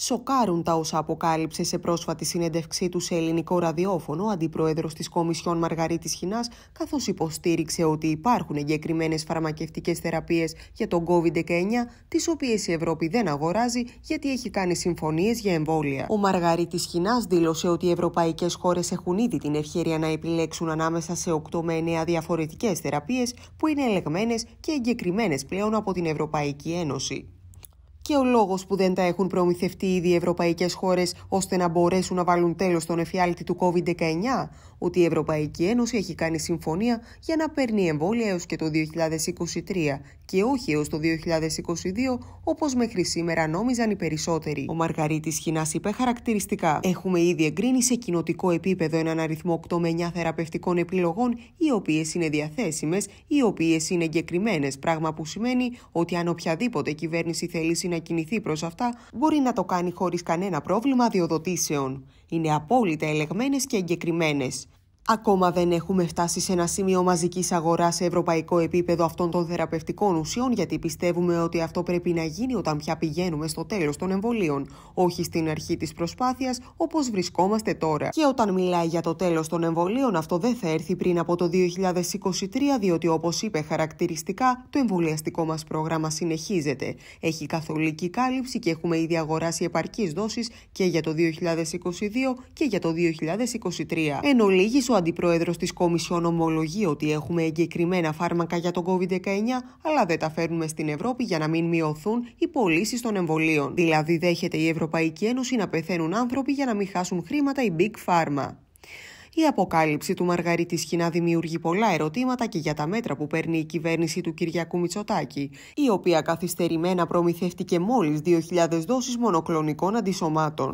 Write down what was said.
Σοκάρουν τα όσα αποκάλυψε σε πρόσφατη συνέντευξή του σε ελληνικό ραδιόφωνο ο αντιπρόεδρος της Κομισιόν Μαργαρίτης Χινάς, καθώς υποστήριξε ότι υπάρχουν εγκεκριμένες φαρμακευτικές θεραπείες για τον COVID-19, τις οποίες η Ευρώπη δεν αγοράζει γιατί έχει κάνει συμφωνίες για εμβόλια. Ο Μαργαρίτης Χινάς δήλωσε ότι οι ευρωπαϊκές χώρες έχουν ήδη την ευχαίρεια να επιλέξουν ανάμεσα σε 8 με 9 διαφορετικές θεραπείες που είναι ελεγμένες και εγκεκριμένες πλέον από την Ευρωπαϊκή Ένωση και ο λόγος που δεν τα έχουν προμηθευτεί ήδη οι ευρωπαϊκές χώρες ώστε να μπορέσουν να βάλουν τέλος στον εφιάλτη του COVID-19, ότι η Ευρωπαϊκή Ένωση έχει κάνει συμφωνία για να παίρνει εμβόλια έως και το 2023 και όχι έως το 2022, όπως μέχρι σήμερα νόμιζαν οι περισσότεροι. Ο Μαργαρίτης Χινά είπε χαρακτηριστικά: Έχουμε ήδη εγκρίνει σε κοινοτικό επίπεδο έναν αριθμό 8 με 9 θεραπευτικών επιλογών, οι οποίες είναι διαθέσιμες, οι οποίες είναι εγκεκριμένες, πράγμα που σημαίνει ότι αν οποιαδήποτε κυβέρνηση θέλει να κινηθεί προς αυτά, μπορεί να το κάνει χωρίς κανένα πρόβλημα διοδοτήσεων. Είναι απόλυτα ελεγμένες και εγκεκριμένες. Ακόμα δεν έχουμε φτάσει σε ένα σημείο μαζικής αγοράς σε ευρωπαϊκό επίπεδο αυτών των θεραπευτικών ουσιών, γιατί πιστεύουμε ότι αυτό πρέπει να γίνει όταν πια πηγαίνουμε στο τέλος των εμβολίων, όχι στην αρχή της προσπάθειας όπως βρισκόμαστε τώρα. Και όταν μιλάει για το τέλος των εμβολίων, αυτό δεν θα έρθει πριν από το 2023, διότι όπως είπε χαρακτηριστικά, το εμβολιαστικό μας πρόγραμμα συνεχίζεται. Έχει καθολική κάλυψη και έχουμε ήδη αγοράσει επαρκείς δόσεις και για το 2022 και για το 2023. Εν ολίγης, ο αντιπρόεδρος της Κομισιόν ομολογεί ότι έχουμε εγκεκριμένα φάρμακα για τον COVID-19, αλλά δεν τα φέρνουμε στην Ευρώπη για να μην μειωθούν οι πωλήσεις των εμβολίων. Δηλαδή, δέχεται η Ευρωπαϊκή Ένωση να πεθαίνουν άνθρωποι για να μην χάσουν χρήματα η Big Pharma. Η αποκάλυψη του Μαργαρίτη Σχοινά δημιουργεί πολλά ερωτήματα και για τα μέτρα που παίρνει η κυβέρνηση του Κυριακού Μητσοτάκη, η οποία καθυστερημένα προμηθεύτηκε μόλις 2.000 δόσεις μονοκλονικών αντισωμάτων.